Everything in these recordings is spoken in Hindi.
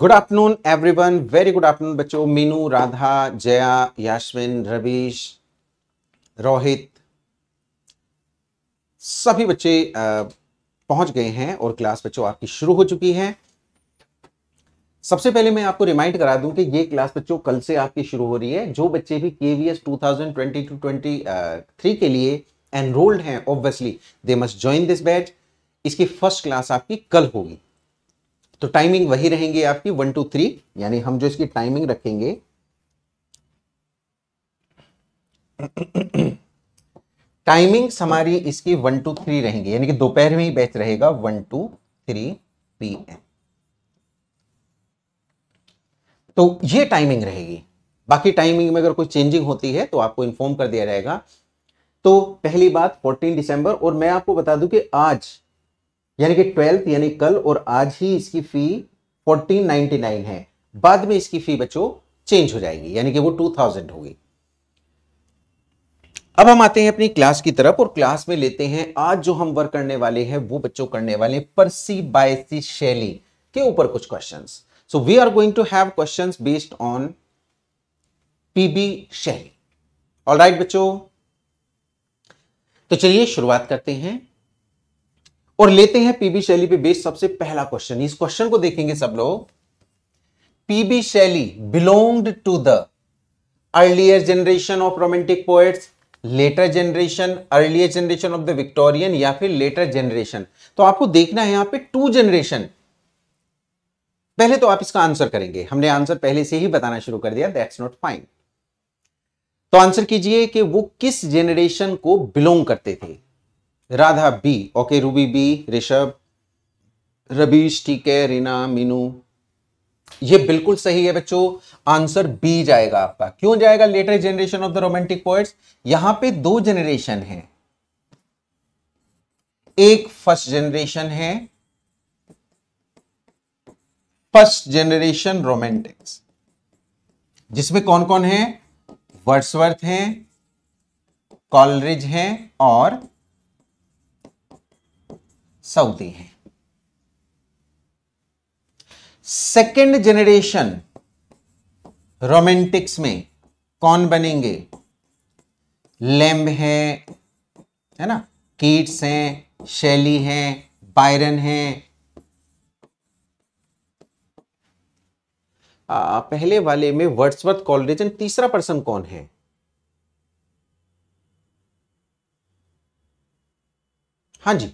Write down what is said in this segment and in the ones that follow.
Good afternoon everyone very good afternoon बच्चों मीनू राधा जया यास्मिन रवीश रोहित सभी बच्चे पहुंच गए हैं और क्लास बच्चों आपकी शुरू हो चुकी है सबसे पहले मैं आपको रिमाइंड करा दूं कि ये क्लास बच्चों कल से आपकी शुरू हो रही है जो बच्चे भी K V S two thousand twenty के लिए एनरोल्ड हैं obviously they must join this batch इसकी फर्स्ट क्लास आपकी कल होगी तो टाइमिंग वही रहेंगे आपकी वन टू थ्री यानी हम जो इसकी टाइमिंग रखेंगे टाइमिंग्स हमारी इसकी वन टू थ्री रहेंगी यानी कि दोपहर में ही बैच रहेगा one two three P M तो ये टाइमिंग रहेगी बाकी टाइमिंग में अगर कोई चेंजिंग होती है तो आपको इन्फॉर्म कर दिया जाएगा तो पहली बात 14 दिसंबर और मैं आपको बता दूं कि आज यानी कि ट्वेल्थ यानी कल और आज ही इसकी फ़ी फोर्टीन नाइनटी नाइन है बाद में इसकी फ़ी बच्चों चेंज हो जाएगी यानी कि वो टू थाउजेंड होगी अब हम आते हैं अपनी क्लास की तरफ और क्लास में लेते हैं आज जो हम वर्क करने वाले हैं वो बच्चों करने वाले हैं परसी बायसी शैली के ऊपर कुछ question so we are going to have question based on PB Shelley all right बच्चों तो चलिए शुरुआत करते हैं और लेते हैं पीबी शैली पे बेस्ड सबसे पहला क्वेश्चन इस क्वेश्चन को देखेंगे सब लोग PB Shelley belonged to the earlier generation of romantic poets later generation earlier generation of the Victorian या फिर लेटर जनरेशन तो आपको देखना है यहां पे टू जनरेशन पहले तो आप इसका आंसर करेंगे हमने आंसर पहले से ही बताना शुरू कर दिया दैट्स नॉट फाइन तो आंसर कीजिए कि वो किस जनरेशन को बिलोंग करते थे Radha B okay Ruby B Rishabh rubbish ठीक है रीना मीनू ये बिल्कुल सही है बच्चों आंसर बी जाएगा आपका क्यों जाएगा later generation of the romantic poets यहां पे दो जनरेशन है एक फर्स्ट जनरेशन है फर्स्ट जनरेशन रोमांटिक्स जिसमें कौन कौन है वर्ड्सवर्थ हैं कॉलरिज हैं और सऊदी हैं सेकेंड जनरेशन रोमेंटिक्स में कौन बनेंगे लैम्ब हैं है ना कीट्स हैं शैली हैं बायरन हैं पहले वाले में वर्ड्सवर्थ कॉलरिजन तीसरा पर्सन कौन है हाँ जी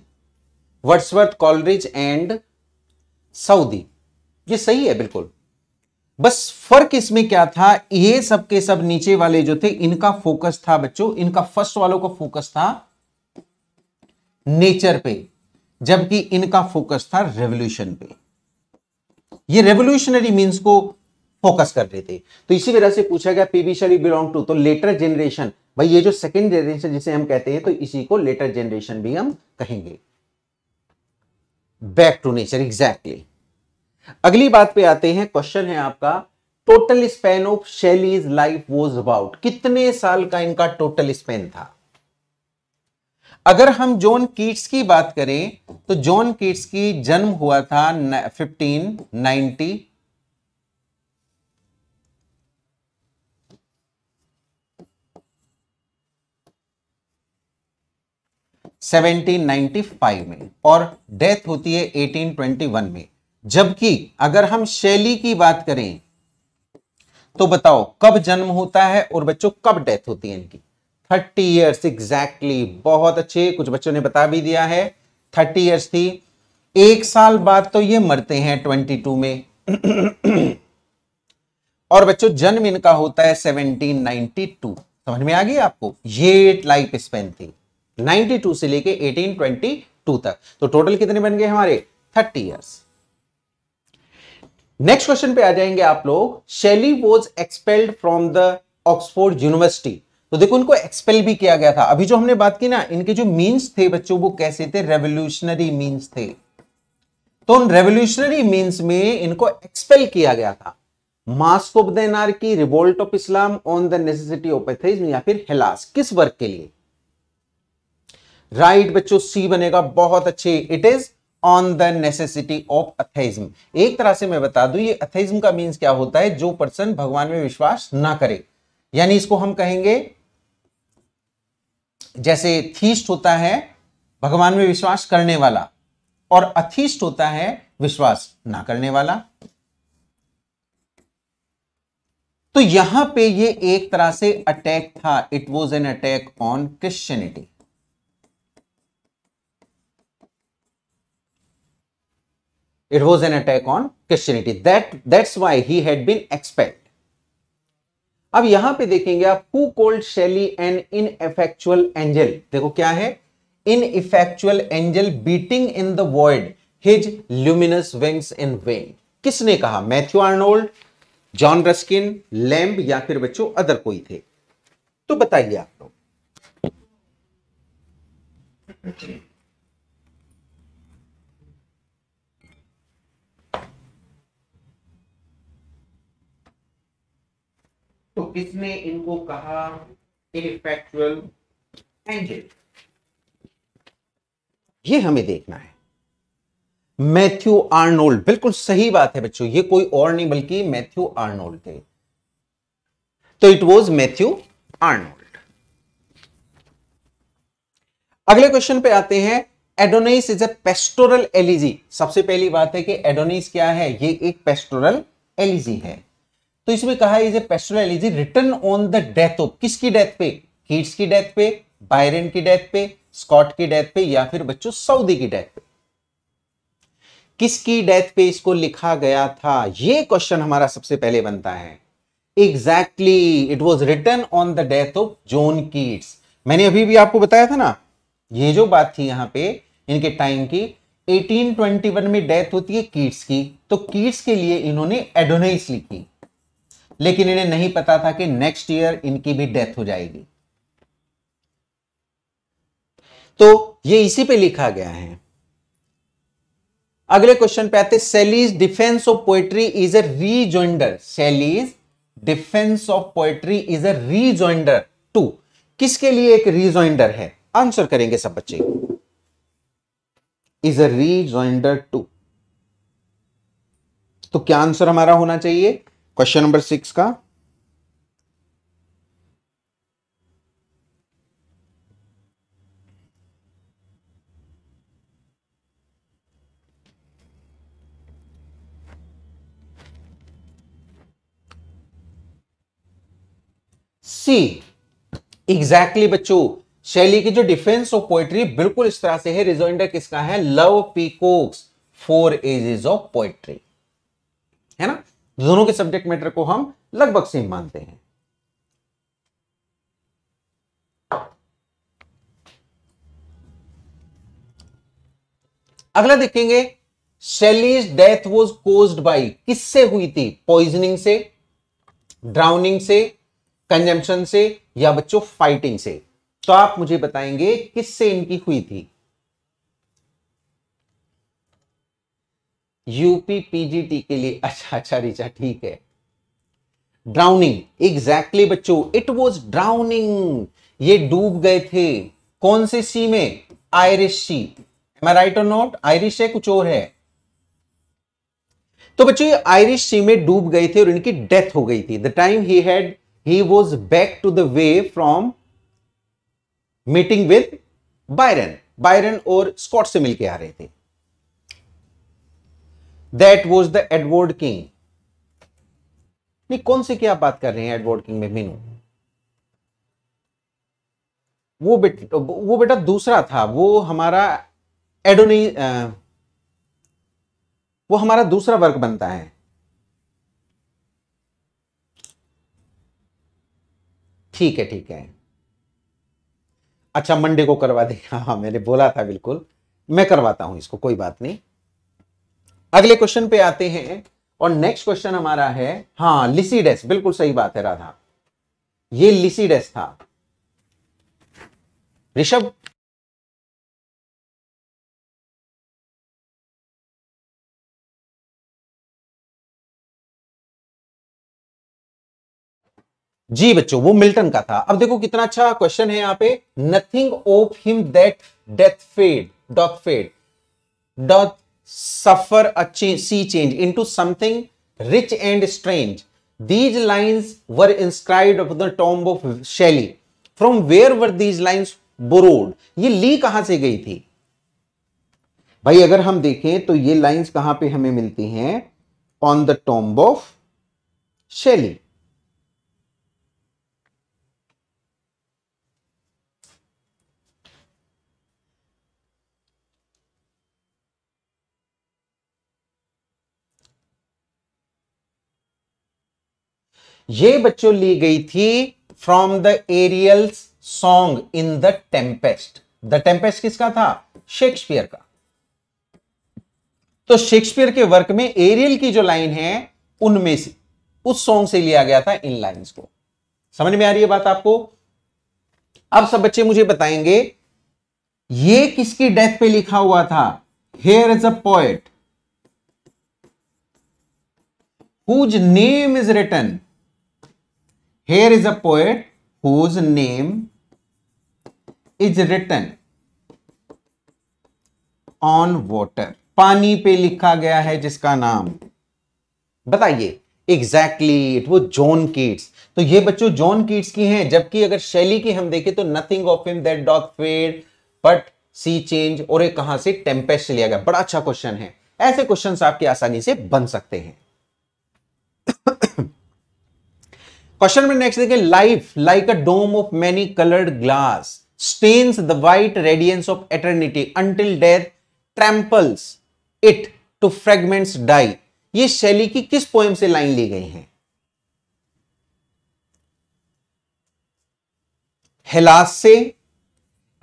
वर्ड्सवर्थ कॉलरिज एंड सऊदी ये सही है बिल्कुल बस फर्क इसमें क्या था ये सब के सब नीचे वाले जो थे इनका फोकस था बच्चों इनका फर्स्ट वालों का फोकस था नेचर पे जबकि इनका फोकस था रेवोल्यूशन पे ये रेवोल्यूशनरी मींस को फोकस कर रहे थे तो इसी वजह से पूछा गया पीबी शरी बिलोंग टू तो लेटर जनरेशन भाई ये जो सेकेंड जनरेशन जिसे हम कहते हैं तो इसी को लेटर जनरेशन भी हम कहेंगे बैक टू नेचर एग्जैक्टली अगली बात पे आते हैं क्वेश्चन है आपका total span of Shelley's life was about कितने साल का इनका टोटल स्पेन था अगर हम जॉन कीट्स की बात करें तो जॉन कीट्स की जन्म हुआ था 1590 1795 में और डेथ होती है 1821 में जबकि अगर हम शैली की बात करें तो बताओ कब जन्म होता है और बच्चों कब डेथ होती है इनकी थर्टी ईयर्स एग्जैक्टली बहुत अच्छे कुछ बच्चों ने बता भी दिया है थर्टी ईयर्स थी एक साल बाद तो ये मरते हैं ट्वेंटी टू में और बच्चों जन्म इनका होता है 1792 समझ में आ गई आपको ये लाइफ स्पेन थी 92 से लेके 1822 तक तो टोटल कितने बन गए हमारे 30 इयर्स नेक्स्ट क्वेश्चन पे आ जाएंगे आप लोग Shelley was expelled from the Oxford University तो देखो इनको एक्सपेल भी किया गया था अभी जो हमने बात की ना इनके जो मीन्स थे बच्चों वो कैसे थे रेवोल्यूशनरी मीन्स थे तो उन रेवोल्यूशनरी मीन्स में इनको एक्सपेल किया गया था मास्क ऑफ द एनआर की revolt of Islam on the necessity of atheism या फिर हेलास किस वर्क के लिए राइट right, बच्चों सी बनेगा बहुत अच्छे it is on the necessity of atheism एक तरह से मैं बता दू ये अथेइज्म का मीन्स क्या होता है जो पर्सन भगवान में विश्वास ना करे यानी इसको हम कहेंगे जैसे थीस्ट होता है भगवान में विश्वास करने वाला और अथीस्ट होता है विश्वास ना करने वाला तो यहां पे ये एक तरह से अटैक था it was an attack on Christianity It was an attack on Christianity. That that's why he had been expelled. अब यहां पे देखेंगे आप who called Shelley an ineffectual angel देखो क्या है ineffectual angel beating in the world his luminous wings in vain किसने कहा Matthew Arnold John Ruskin Lamb या फिर बच्चों अदर कोई थे तो बताइए आप लोग तो किसने इनको कहा इनफेक्चुअल एंजल ये हमें देखना है मैथ्यू आर्नोल्ड बिल्कुल सही बात है बच्चों ये कोई और नहीं बल्कि मैथ्यू आर्नोल्ड थे तो इट वॉज मैथ्यू आर्नोल्ड अगले क्वेश्चन पे आते हैं Adonais is a pastoral elegy सबसे पहली बात है कि एडोनिस क्या है ये एक पेस्टोरल एलिजी है तो इसमें कहा is a pastoral elegy written on the death of किसकी डेथ पे किड्स की डेथ पे बायरन की डेथ पे स्कॉट की डेथ पे या फिर बच्चों सऊदी की डेथ पे किसकी डेथ पे इसको लिखा गया था ये क्वेश्चन हमारा सबसे पहले बनता है exactly it was written on the death of John Keats मैंने अभी भी आपको बताया था ना ये जो बात थी यहां पे इनके टाइम की 1821 में डेथ होती है कीट्स की तो कीट्स के लिए इन्होंने एडोनाइस लिखी लेकिन इन्हें नहीं पता था कि नेक्स्ट ईयर इनकी भी डेथ हो जाएगी तो ये इसी पे लिखा गया है अगले क्वेश्चन पे आते Shelley's defence of poetry is a rejoinder Shelley's defence of poetry is a rejoinder to किसके लिए एक रीजॉइंडर है आंसर करेंगे सब बच्चे इज अ रीजॉइंडर टू तो क्या आंसर हमारा होना चाहिए क्वेश्चन नंबर सिक्स का सी एग्जैक्टली बच्चों शैली की जो डिफेंस ऑफ पोएट्री बिल्कुल इस तरह से है रिजोइंडर किसका है Love Peacock's four ages of poetry है ना दोनों के सब्जेक्ट मैटर को हम लगभग सेम मानते हैं अगला देखेंगे Shelley's death was caused by किससे हुई थी पॉइजनिंग से ड्राउनिंग से कंजम्पन से या बच्चों फाइटिंग से तो आप मुझे बताएंगे किससे इनकी हुई थी यूपी पीजीटी के लिए अच्छा अच्छा रिचा ठीक है ड्राउनिंग एग्जैक्टली exactly बच्चों इट वॉज ड्राउनिंग ये डूब गए थे कौन से सी में Irish sea am I right और नॉट आयरिश है कुछ और है तो बच्चों ये आयरिश सी में डूब गए थे और इनकी डेथ हो गई थी the time he had he was back to the way from meeting with Byron Byron और स्कॉट से मिलकर आ रहे थे that was the Edward King नहीं कौन सी क्या आप बात कर रहे हैं एडवर्ड किंग में मीनू वो बेट वो बेटा दूसरा था वो हमारा एडोनी वो हमारा दूसरा वर्ग बनता है ठीक है ठीक है अच्छा मंडे को करवा देगा हाँ मैंने बोला था बिल्कुल मैं करवाता हूं इसको कोई बात नहीं अगले क्वेश्चन पे आते हैं और नेक्स्ट क्वेश्चन हमारा है हाँ लिसीडेस बिल्कुल सही बात है राधा ये लिसीडेस था ऋषभ जी बच्चों वो मिल्टन का था अब देखो कितना अच्छा क्वेश्चन है यहां पे nothing of him that death fade doth fade doth suffer a change, sea change into something rich and strange. These lines were inscribed upon the tomb of Shelley. From where were these lines borrowed? ये ली कहां से गई थी भाई अगर हम देखें तो ये लाइंस कहां पे हमें मिलती हैं on the tomb of Shelley ये बच्चों ली गई थी from the Ariel's song in the Tempest the Tempest किसका था शेक्सपियर का तो शेक्सपियर के वर्क में एरियल की जो लाइन है उनमें से उस सॉन्ग से लिया गया था इन लाइंस को समझ में आ रही है बात आपको अब सब बच्चे मुझे बताएंगे ये किसकी डेथ पे लिखा हुआ था here is a poet whose name is written here is a poet whose name is written on water पानी पे लिखा गया है जिसका नाम बताइए एग्जैक्टली इट वो जॉन कीट्स तो ये बच्चों जॉन कीट्स की हैं जबकि अगर शैली की हम देखें तो nothing of him that doth fade but sea change और ये कहां से टेम्पेस्ट लिया गया बड़ा अच्छा क्वेश्चन है ऐसे क्वेश्चन आपके आसानी से बन सकते हैं क्वेश्चन नंबर नेक्स्ट देखिए life like a dome of many coloured glass stains the white radiance of eternity until death tramples it to fragments die ये शैली की किस पोएम से लाइन ली गई है हेलास से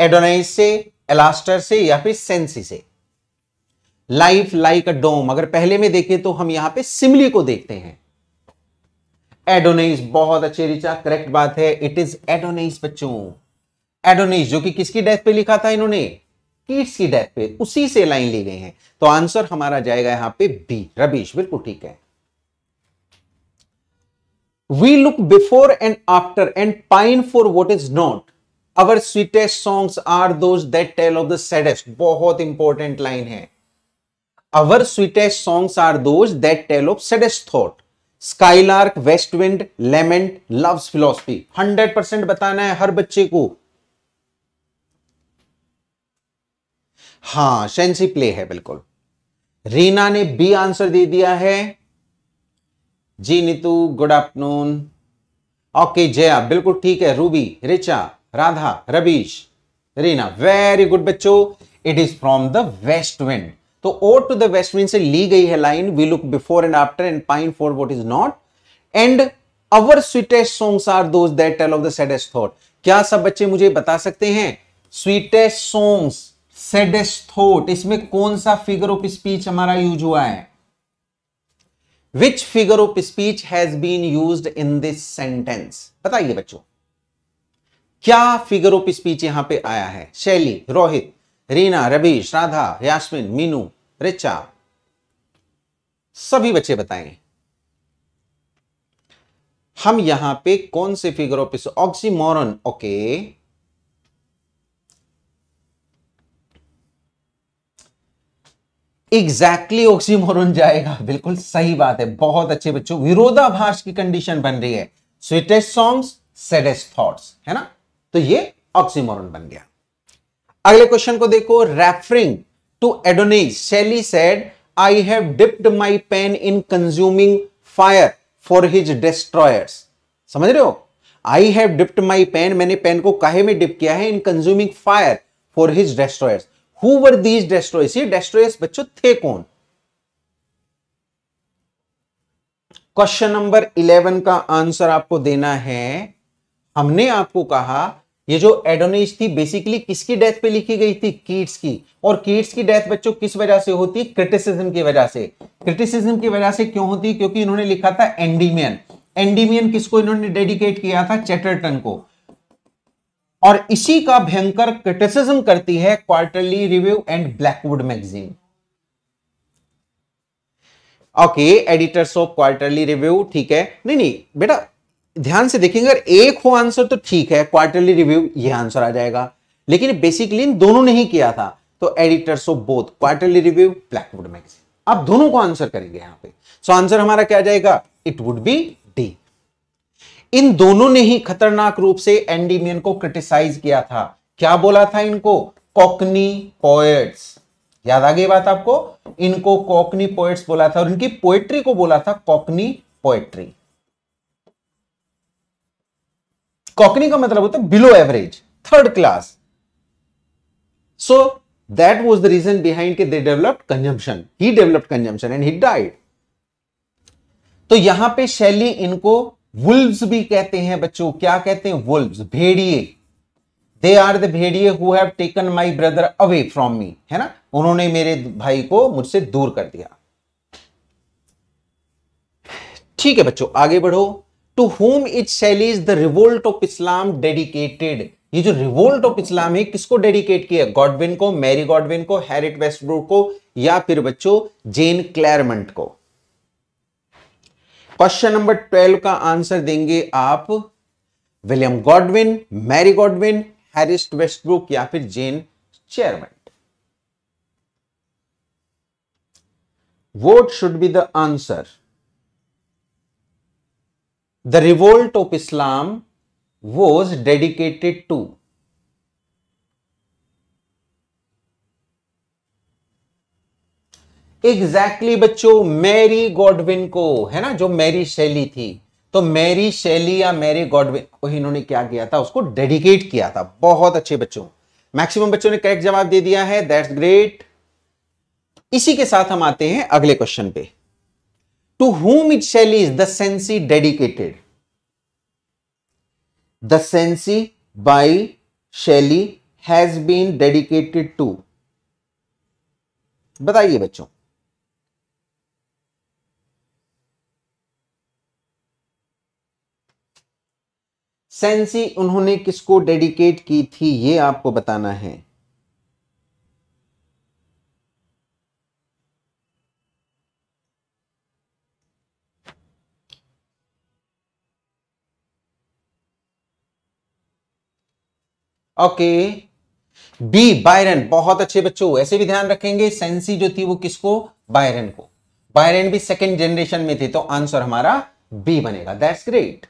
एडोनाइस से एलास्टर से या फिर सेंसी से लाइफ लाइक अ डोम अगर पहले में देखें तो हम यहां पे सिमली को देखते हैं एडोनेस बहुत अच्छे रिचा करेक्ट बात है इट इज एडोनेस बच्चों एडोनेस जो कि किसकी डेथ पे लिखा था इन्होंने कीट्स की डेथ पे उसी से लाइन ली गई है तो आंसर हमारा जाएगा यहां पे बी रबीश बिल्कुल ठीक है we look before and after and pine for what is not our sweetest songs are those that tell of the saddest बहुत इंपॉर्टेंट लाइन है our sweetest songs are those that tell of saddest thought skylark west wind lament love's philosophy hundred percent बताना है हर बच्चे को हां शेंसी प्ले है बिल्कुल रीना ने बी आंसर दे दिया है जी Neetu good afternoon okay Jaya बिल्कुल ठीक है Ruby Richa Radha Ravish Reena very good बच्चों it is from the west wind तो ode to the west wind से ली गई है line we look before and after and pine for what is not and our sweetest songs are those that tell of the saddest thought क्या सब बच्चे मुझे बता सकते हैं स्वीटेस्ट सॉन्ग्स सेडेस्ट थॉट इसमें कौन सा फिगर ऑफ स्पीच हमारा यूज हुआ है which figure of speech has been used in this sentence बताइए बच्चों क्या फिगर ऑफ स्पीच यहां पे आया है शैली रोहित रीना रवि श्राधा यास्मिन मीनू रिचा सभी बच्चे बताएं हम यहां पे कौन से figure of oxymoron okay exactly oxymoron जाएगा बिल्कुल सही बात है बहुत अच्छे बच्चों विरोधाभास की कंडीशन बन रही है स्वीटेस्ट सॉन्ग्स सेडेस्ट थॉट्स है ना तो ये ऑक्सीमोरन बन गया अगले क्वेश्चन को देखो referring to Adonis, Shelley said, I have dipped my pen in consuming fire for his destroyers. समझ रहे हो I have dipped my pen मैंने पेन को काहे में डिप किया है in consuming fire for his destroyers who were these destroyers ये डेस्ट्रॉयर्स बच्चों थे कौन क्वेश्चन नंबर इलेवन का आंसर आपको देना है हमने आपको कहा ये जो एडोनिज थी बेसिकली किसकी डेथ पे लिखी गई थी कीट्स की और कीट्स की डेथ बच्चों किस वजह से होती है क्रिटिसिज्म की वजह से क्रिटिसिज्म की वजह से क्यों होती क्योंकि इन्होंने लिखा था एंडीमियन एंडीमियन किसको इन्होंने डेडिकेट किया था चैटरटन को और इसी का भयंकर क्रिटिसिज्म करती है Quarterly Review and Blackwood Magazine okay editors of Quarterly Review ठीक है नहीं नहीं बेटा ध्यान से देखेंगे अगर एक हो आंसर तो ठीक है क्वार्टरली रिव्यू ये आंसर आ जाएगा लेकिन बेसिकली इन दोनों ने ही किया था तो editors of both Quarterly Review Blackwood Magazine आप दोनों को आंसर करेंगे यहां पे सो so, आंसर हमारा क्या जाएगा इट वुड बी डी इन दोनों ने ही खतरनाक रूप से एंडीमियन को क्रिटिसाइज किया था क्या बोला था इनको कॉकनी पोएट्स याद आ गई बात आपको इनको कॉकनी पोएट्स बोला था और इनकी पोएट्री को बोला था कॉकनी पोएट्री कॉकनी का मतलब होता है below average third class so that was the reason behind के they develop consumption he developed consumption and he died तो यहां पे शैली इनको वुल्व्स भी कहते हैं बच्चों क्या कहते हैं वुल्व्स भेड़िए दे आर द भेड़िए who have taken my brother away from me है ना उन्होंने मेरे भाई को मुझसे दूर कर दिया ठीक है बच्चों आगे बढ़ो टू होम इट सेल is the revolt of Islam dedicated ये जो रिवोल्ट ऑफ इस्लाम है किसको डेडिकेट किया गॉडविन को मैरी गॉडविन को हैरिट वेस्टब्रू को या फिर बच्चों जेन क्लेरमेंट को क्वेश्चन नंबर ट्वेल्व का आंसर देंगे आप William Godwin Mary Godwin Harriet Westbrook या फिर Jane chairman What should be the answer? The revolt of Islam was dedicated to exactly exactly बच्चों मैरी गॉडविन को है ना जो मैरी शैली थी तो मैरी शैली या मैरी गॉडविन को इन्होंने क्या किया था उसको डेडिकेट किया था बहुत अच्छे बच्चों मैक्सिमम बच्चों ने करेक्ट जवाब दे दिया है दैट्स ग्रेट इसी के साथ हम आते हैं अगले क्वेश्चन पे to whom it Shelley is the Cenci dedicated the Cenci by Shelley has been dedicated to बताइए बच्चों सेंसी उन्होंने किसको डेडिकेट की थी ये आपको बताना है ओके बी बायरन बहुत अच्छे बच्चों ऐसे भी ध्यान रखेंगे सेंसी जो थी वो किसको बायरन को बायरन भी सेकेंड जनरेशन में थे तो आंसर हमारा बी बनेगा दैट्स ग्रेट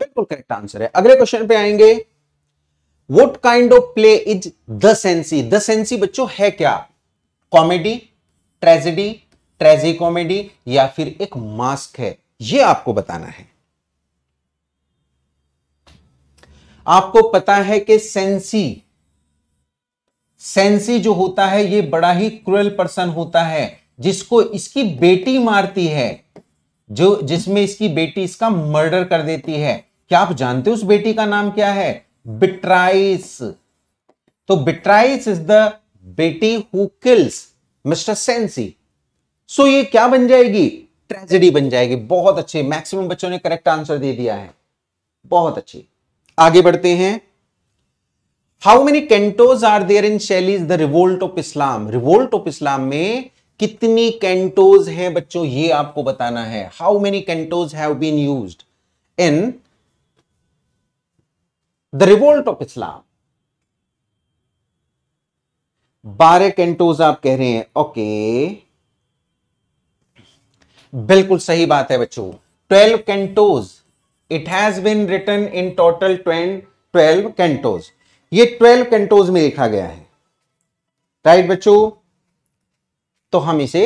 बिल्कुल करेक्ट आंसर है अगले क्वेश्चन पे आएंगे what kind of play is the Cenci the Cenci बच्चों है क्या कॉमेडी ट्रेजिडी ट्रेजी कॉमेडी या फिर एक मास्क है ये आपको बताना है आपको पता है कि सेंसी सेंसी जो होता है ये बड़ा ही क्रुअल पर्सन होता है जिसको इसकी बेटी मारती है जो जिसमें इसकी बेटी इसका मर्डर कर देती है क्या आप जानते हो उस बेटी का नाम क्या है बिट्राइस तो बिट्राइस इज द बेटी who kills mister Cenci so ये क्या बन जाएगी ट्रेजेडी बन जाएगी बहुत अच्छी मैक्सिमम बच्चों ने करेक्ट आंसर दे दिया है बहुत अच्छी आगे बढ़ते हैं how many cantos are there in Shelley's the revolt of Islam revolt of Islam में कितनी कैंटोज हैं बच्चों ये आपको बताना है how many cantos have been used in the revolt of Islam बारह कैंटोज आप कह रहे हैं ओके okay. बिल्कुल सही बात है बच्चों twelve cantos it has been written in total twelve cantos ये ट्वेल्व कैंटोज में लिखा गया है राइट बच्चों तो हम इसे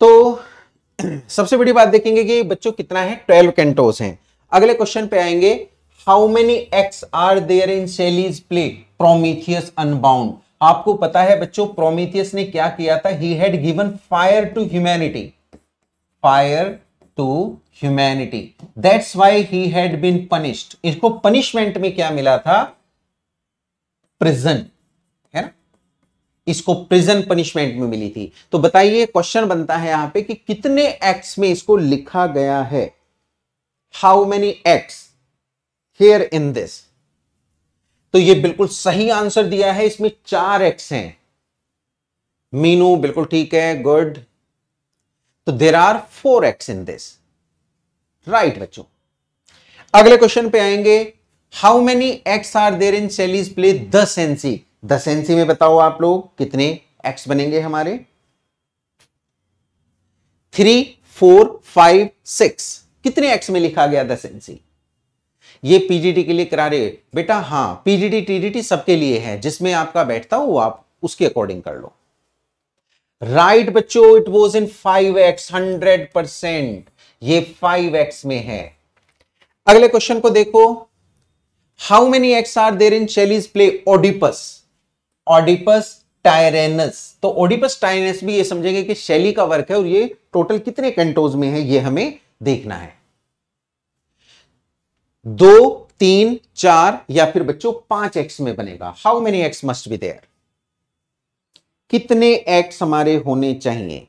तो सबसे बड़ी बात देखेंगे कि बच्चों कितना है ट्वेल्व कैंटोस हैं अगले क्वेश्चन पे आएंगे how many acts are there in Shelley's play Prometheus Unbound आपको पता है बच्चों प्रोमीथियस ने क्या किया था he had given fire to humanity fire to humanity that's why he had been punished इसको पनिशमेंट में क्या मिला था प्रिजन इसको प्रिजन पनिशमेंट में मिली थी तो बताइए क्वेश्चन बनता है यहां पे कि कितने एक्ट्स में इसको लिखा गया है how many acts here in this तो ये बिल्कुल सही आंसर दिया है इसमें चार एक्ट्स हैं मीनू बिल्कुल ठीक है गुड तो there are four acts in this right बच्चों अगले क्वेश्चन पे आएंगे how many acts are there in Shelley's play the Cenci दस एनसी में बताओ आप लोग कितने एक्स बनेंगे हमारे थ्री फोर फाइव सिक्स कितने एक्स में लिखा गया दस एनसी ये पीजीटी के लिए करा रहे बेटा हाँ पीजीटी टीडीटी सबके लिए है जिसमें आपका बैठता हो आप उसके अकॉर्डिंग कर लो राइट right, बच्चों it was in five acts hundred percent ये फाइव एक्स में है अगले क्वेश्चन को देखो how many acts are there in Shelley's play Oedipus Oedipus Tyrannus तो ओडिपस टायरेनस भी ये समझेंगे कि शैली का वर्क है और ये टोटल कितने कैंटोज में है ये हमें देखना है दो तीन चार या फिर बच्चों पांच एक्स में बनेगा how many acts must be there कितने एक्स हमारे होने चाहिए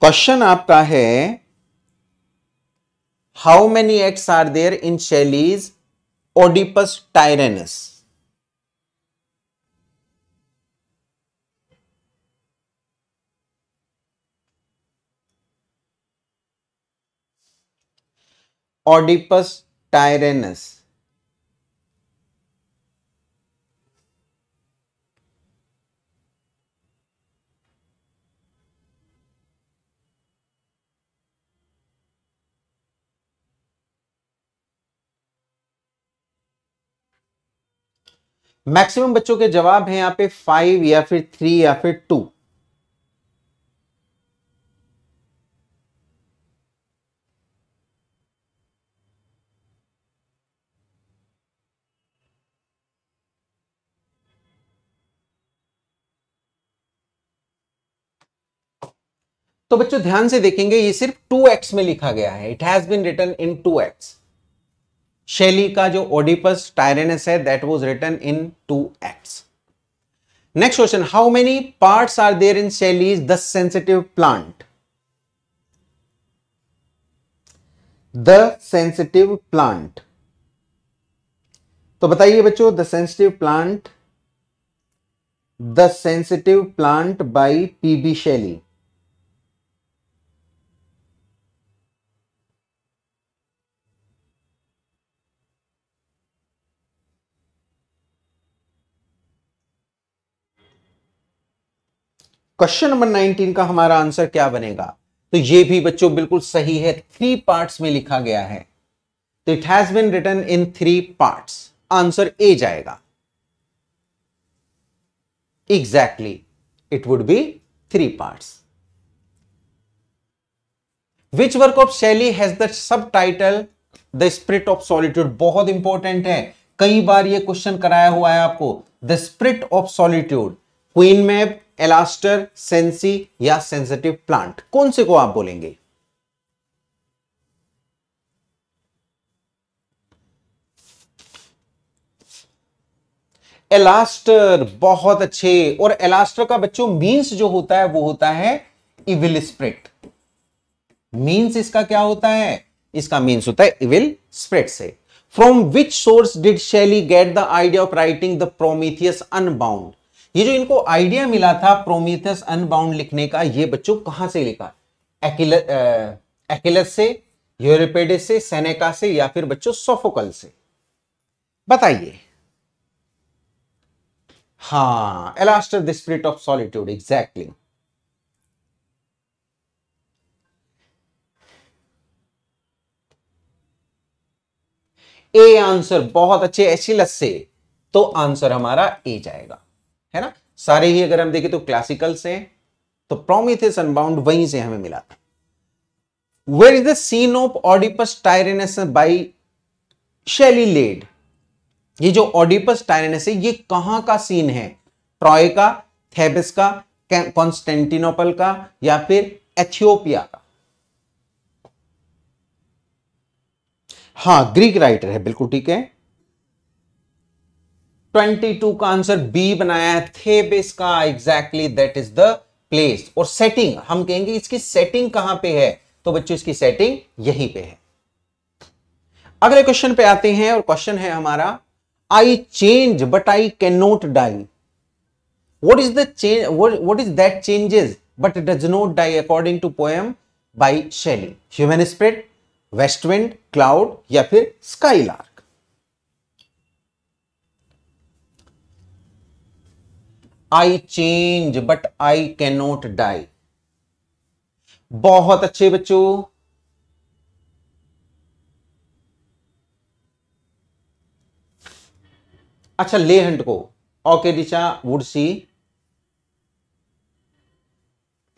क्वेश्चन आपका है how many acts are there in Shelley's Oedipus Tyrannus Oedipus Tyrannus maximum बच्चों के जवाब है यहां पे फाइव या फिर थ्री या फिर टू तो बच्चों ध्यान से देखेंगे ये सिर्फ 2x में लिखा गया है it has been written in 2x Shelley का जो ओडिपस टायरेनस है that was written in two acts next question how many part are there in Shelley's the sensitive plant the sensitive plant तो बताइए बच्चों the sensitive plant the sensitive plant by PB Shelley question number 19 का हमारा आंसर क्या बनेगा तो ये भी बच्चों बिल्कुल सही है थ्री पार्ट्स में लिखा गया है तो it has been written in three parts answer ए जाएगा exactly it would be three parts which work of Shelley has the subtitle the spirit of solitude बहुत इंपॉर्टेंट है कई बार ये क्वेश्चन कराया हुआ है आपको the spirit of solitude Queen Mab Alastor Cenci या सेंसिटिव प्लांट कौन से को आप बोलेंगे एलास्टर बहुत अच्छे और एलास्टर का बच्चों मींस जो होता है वो होता है इविल स्प्रेड मींस इसका क्या होता है इसका मीन्स होता है इविल स्प्रेड से from which source did Shelley get the idea of writing the Prometheus Unbound ये जो इनको आइडिया मिला था प्रोमिथस अनबाउंड लिखने का ये बच्चों कहां से लिखा एकिलस से यूरोपेडिस से सेनेका से या फिर बच्चों सोफोकल से बताइए हाँ Alastor the spirit of solitude exactly A answer बहुत अच्छे एसिलस से तो आंसर हमारा ए जाएगा है ना सारे ही अगर हम देखें तो क्लासिकल से तो प्रोमिथिस अनबाउंड वहीं से हमें मिला था where is the scene of Oedipus Tyrannus by Shelley laid ये जो ऑडिपस टायरेनस है ये कहां का सीन है ट्रॉय का थेबिस का कॉन्स्टेंटिनोपल का या फिर एथियोपिया का हाँ ग्रीक राइटर है बिल्कुल ठीक है 22 का आंसर बी बनाया है थेबिस का exactly that is the place और सेटिंग हम कहेंगे इसकी सेटिंग कहां पे है तो बच्चों इसकी सेटिंग यहीं पे है अगले क्वेश्चन पे आते हैं और क्वेश्चन है हमारा I change but I can not die what is the change what is that changes but it does not die according to poem by Shelley human spirit west wind cloud या फिर skylark I change but I can not die बहुत अच्छे बच्चों अच्छा ले हंट को okay Disha would see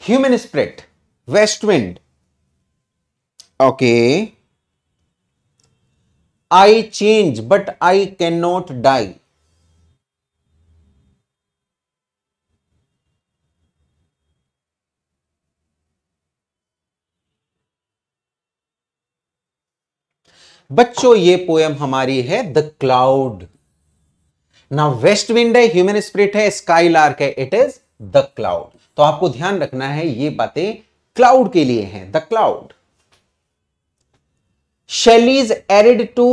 human spirit west wind okay I change but I can not die बच्चों ये पोएम हमारी है द क्लाउड ना वेस्ट विंड है ह्यूमन स्प्रिट है स्काई लार्क है इट इज द क्लाउड तो आपको ध्यान रखना है ये बातें क्लाउड के लिए हैं the cloud Shelley's Ariel to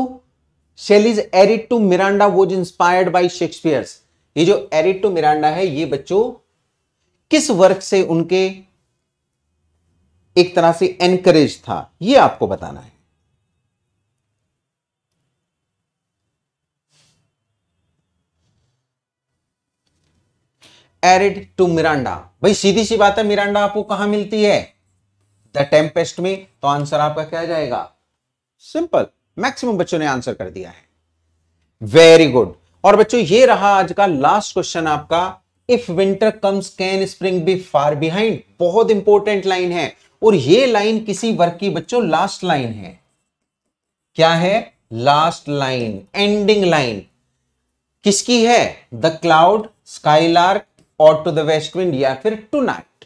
Shelley's Ariel to Miranda was inspired by Shakespeare's ये जो एरिड टू मिरांडा है ये बच्चों किस वर्क से उनके एक तरह से एनकरेज था ये आपको बताना है एरिड टू मिरांडा भाई सीधी सी बात है मिरांडा आपको कहां मिलती है द टेम्पेस्ट में तो आंसर आपका क्या जाएगा सिंपल मैक्सिमम बच्चों ने आंसर कर दिया है वेरी गुड और बच्चों ये रहा आज का लास्ट क्वेश्चन आपका if winter comes can spring be far behind बहुत इंपॉर्टेंट लाइन है और ये लाइन किसी वर्क की बच्चों लास्ट लाइन है क्या है लास्ट लाइन एंडिंग लाइन किसकी है द क्लाउड स्काईलार्क और टू द वेस्ट विंड या फिर टू नाइट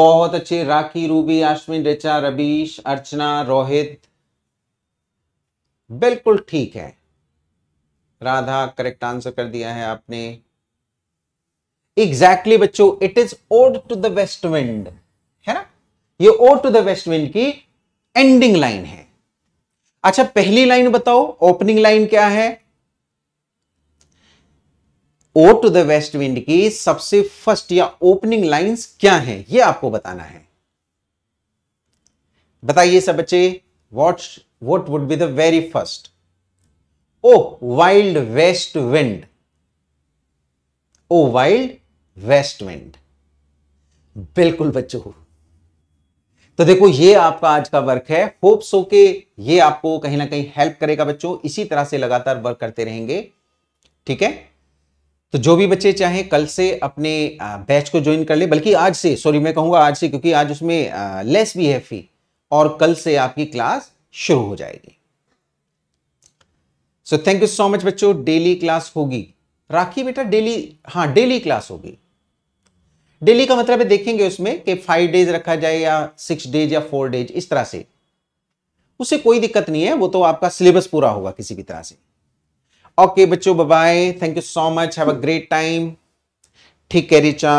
बहुत अच्छे राखी रूबी आश्विन रिचा रबीश अर्चना रोहित बिल्कुल ठीक है राधा करेक्ट आंसर कर दिया है आपने एग्जैक्टली exactly बच्चों it is ode to the west wind है ना ये ode to the west wind की एंडिंग लाइन है अच्छा पहली लाइन बताओ ओपनिंग लाइन क्या है O to the west wind की सबसे फर्स्ट या ओपनिंग लाइंस क्या हैं ये आपको बताना है बताइए सब बच्चे what what would be the very first O wild west wind O wild west wind बिल्कुल बच्चों तो देखो ये आपका आज का वर्क है होप सो के ये आपको कहीं ना कहीं हेल्प करेगा बच्चों इसी तरह से लगातार वर्क करते रहेंगे ठीक है तो जो भी बच्चे चाहें कल से अपने बैच को ज्वाइन कर ले बल्कि आज से सॉरी मैं कहूंगा आज से क्योंकि आज उसमें लेस भी है फी और कल से आपकी क्लास शुरू हो जाएगी so thank you so much बच्चों डेली क्लास होगी राखी बेटा डेली हाँ डेली क्लास होगी डेली का मतलब है देखेंगे उसमें कि फाइव डेज रखा जाए या सिक्स डेज या फोर डेज इस तरह से उसे कोई दिक्कत नहीं है वो तो आपका सिलेबस पूरा होगा किसी भी तरह से ओके बच्चों bye thank you so much have a great time ठीक है रिचा